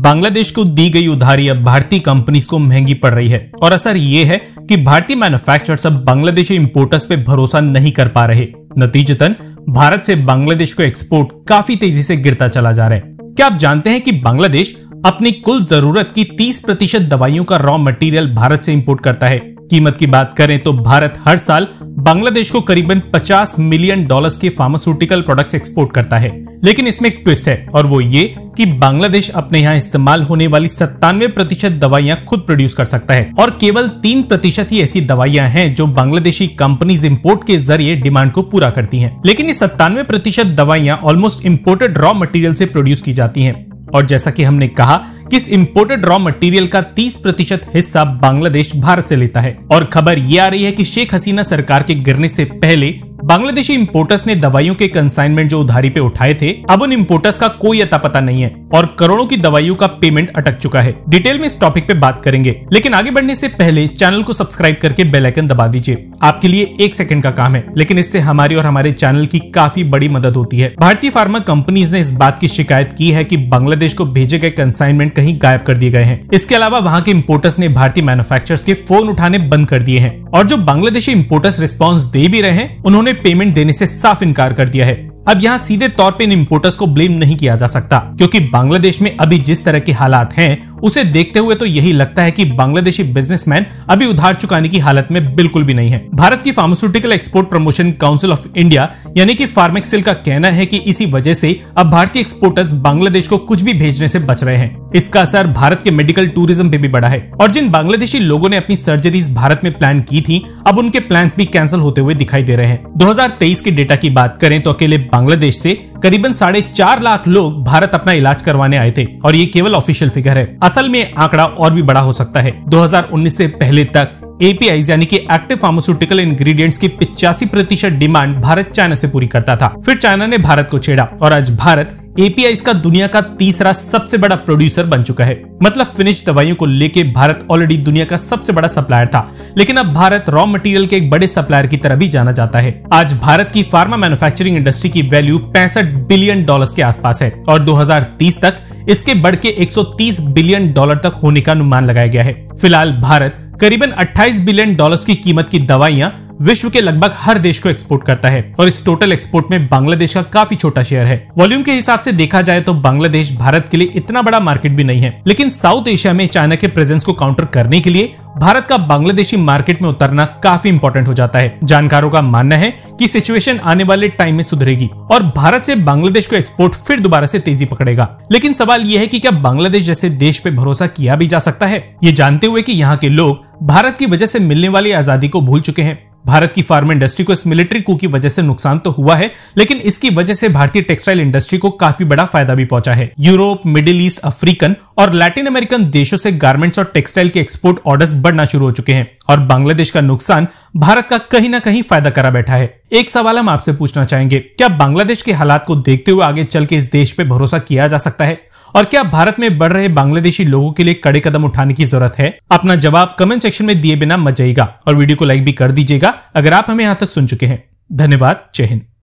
बांग्लादेश को दी गई उधारी अब भारतीय कंपनीज को महंगी पड़ रही है और असर ये है कि भारतीय मैन्युफैक्चरर्स अब बांग्लादेशी इम्पोर्टर्स पे भरोसा नहीं कर पा रहे नतीजतन भारत से बांग्लादेश को एक्सपोर्ट काफी तेजी से गिरता चला जा रहा है क्या आप जानते हैं कि बांग्लादेश अपनी कुल जरूरत की तीस प्रतिशत दवाइयों का रॉ मटेरियल भारत से इम्पोर्ट करता है कीमत की बात करें तो भारत हर साल बांग्लादेश को करीबन पचास मिलियन डॉलर्स के फार्मास्यूटिकल प्रोडक्ट एक्सपोर्ट करता है लेकिन इसमें एक ट्विस्ट है और वो ये कि बांग्लादेश अपने यहाँ इस्तेमाल होने वाली सत्तानवे प्रतिशत दवाइयाँ खुद प्रोड्यूस कर सकता है और केवल तीन प्रतिशत ही ऐसी दवाइयाँ हैं जो बांग्लादेशी कंपनीज इम्पोर्ट के जरिए डिमांड को पूरा करती हैं। लेकिन ये सत्तानवे प्रतिशत दवाइयाँ ऑलमोस्ट इम्पोर्टेड रॉ मटेरियल से प्रोड्यूस की जाती हैं और जैसा कि हमने कहा कि इस इम्पोर्टेड रॉ मटेरियल का 30 प्रतिशत हिस्सा बांग्लादेश भारत से लेता है और खबर ये आ रही है कि शेख हसीना सरकार के गिरने से पहले बांग्लादेशी इम्पोर्टर्स ने दवाइयों के कंसाइनमेंट जो उधारी पे उठाए थे अब उन इम्पोर्टर्स का कोई अता पता नहीं है और करोड़ों की दवाइयों का पेमेंट अटक चुका है डिटेल में इस टॉपिक पे बात करेंगे लेकिन आगे बढ़ने से पहले चैनल को सब्सक्राइब करके बेलाइकन दबा दीजिए आपके लिए एक सेकंड का काम है लेकिन इससे हमारी और हमारे चैनल की काफी बड़ी मदद होती है भारतीय फार्मा कंपनीज ने इस बात की शिकायत की है की बांग्लादेश को भेजे गए कंसाइनमेंट कहीं गायब कर दिए गए हैं इसके अलावा वहाँ के इम्पोर्टर्स ने भारतीय मैन्युफैक्चर के फोन उठाने बंद कर दिए हैं और जो बांग्लादेशी इम्पोर्टर्स रिस्पॉन्स दे भी रहे हैं उन्होंने उन्होंने पेमेंट देने से साफ इनकार कर दिया है अब यहाँ सीधे तौर पे इन इम्पोर्टर्स को ब्लेम नहीं किया जा सकता क्योंकि बांग्लादेश में अभी जिस तरह के हालात हैं उसे देखते हुए तो यही लगता है कि बांग्लादेशी बिजनेसमैन अभी उधार चुकाने की हालत में बिल्कुल भी नहीं है भारत की pharmaceutical export promotion council of India यानी कि फार्मेक्सिल का कहना है कि इसी वजह से अब भारतीय एक्सपोर्टर्स बांग्लादेश को कुछ भी भेजने से बच रहे हैं इसका असर भारत के मेडिकल टूरिज्म पे भी बढ़ा है और जिन बांग्लादेशी लोगों ने अपनी सर्जरीज भारत में प्लान की थी अब उनके प्लान भी कैंसिल होते हुए दिखाई दे रहे हैं दो के डेटा की बात करें तो अकेले बांग्लादेश ऐसी करीबन साढ़े चार लाख लोग भारत अपना इलाज करवाने आए थे और ये केवल ऑफिशियल फिगर है असल में आंकड़ा और भी बड़ा हो सकता है 2019 से पहले तक एपीआई यानी कि एक्टिव फार्मास्यूटिकल इंग्रेडिएंट्स की पिचासी प्रतिशत डिमांड भारत चाइना से पूरी करता था फिर चाइना ने भारत को छेड़ा और आज भारत एपीआई इसका दुनिया का तीसरा सबसे बड़ा प्रोड्यूसर बन चुका है मतलब फिनिश दवाइयों को लेके भारत ऑलरेडी दुनिया का सबसे बड़ा सप्लायर था लेकिन अब भारत रॉ मटेरियल के एक बड़े सप्लायर की तरह भी जाना जाता है आज भारत की फार्मा मैन्युफैक्चरिंग इंडस्ट्री की वैल्यू पैंसठ बिलियन डॉलर के आसपास है और दो तक इसके बढ़ के एक बिलियन डॉलर तक होने का अनुमान लगाया गया है फिलहाल भारत करीबन 28 बिलियन डॉलर्स की कीमत की दवाइयां विश्व के लगभग हर देश को एक्सपोर्ट करता है और इस टोटल एक्सपोर्ट में बांग्लादेश का काफी छोटा शेयर है वॉल्यूम के हिसाब से देखा जाए तो बांग्लादेश भारत के लिए इतना बड़ा मार्केट भी नहीं है लेकिन साउथ एशिया में चाइना के प्रेजेंस को काउंटर करने के लिए भारत का बांग्लादेशी मार्केट में उतरना काफी इंपोर्टेंट हो जाता है जानकारों का मानना है कि सिचुएशन आने वाले टाइम में सुधरेगी और भारत से बांग्लादेश को एक्सपोर्ट फिर दोबारा से तेजी पकड़ेगा लेकिन सवाल यह है कि क्या बांग्लादेश जैसे देश पे भरोसा किया भी जा सकता है ये जानते हुए कि यहाँ के लोग भारत की वजह से मिलने वाली आजादी को भूल चुके हैं भारत की फार्मा इंडस्ट्री को इस मिलिट्री कू की वजह से नुकसान तो हुआ है लेकिन इसकी वजह से भारतीय टेक्सटाइल इंडस्ट्री को काफी बड़ा फायदा भी पहुंचा है यूरोप मिडिल ईस्ट अफ्रीकन और लैटिन अमेरिकन देशों से गारमेंट्स और टेक्सटाइल के एक्सपोर्ट ऑर्डर्स बढ़ना शुरू हो चुके हैं और बांग्लादेश का नुकसान भारत का कहीं ना कहीं फायदा करा बैठा है एक सवाल हम आपसे पूछना चाहेंगे क्या बांग्लादेश के हालात को देखते हुए आगे चल के इस देश पे भरोसा किया जा सकता है और क्या भारत में बढ़ रहे बांग्लादेशी लोगों के लिए कड़े कदम उठाने की जरूरत है अपना जवाब कमेंट सेक्शन में दिए बिना मत जाइएगा और वीडियो को लाइक भी कर दीजिएगा अगर आप हमें यहाँ तक सुन चुके हैं धन्यवाद जय हिंद